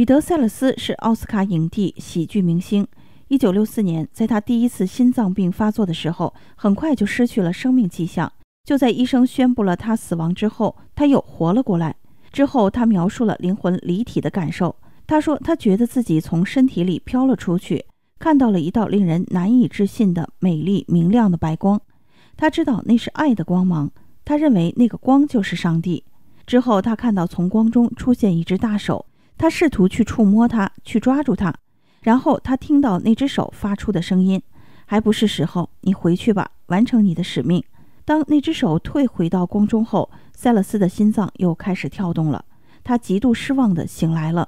彼得·塞勒斯是奥斯卡影帝、喜剧明星。一九六四年，在他第一次心脏病发作的时候，很快就失去了生命迹象。就在医生宣布了他死亡之后，他又活了过来。之后，他描述了灵魂离体的感受。他说，他觉得自己从身体里飘了出去，看到了一道令人难以置信的美丽明亮的白光。他知道那是爱的光芒。他认为那个光就是上帝。之后，他看到从光中出现一只大手。他试图去触摸它，去抓住它，然后他听到那只手发出的声音，还不是时候，你回去吧，完成你的使命。当那只手退回到光中后，塞勒斯的心脏又开始跳动了，他极度失望地醒来了。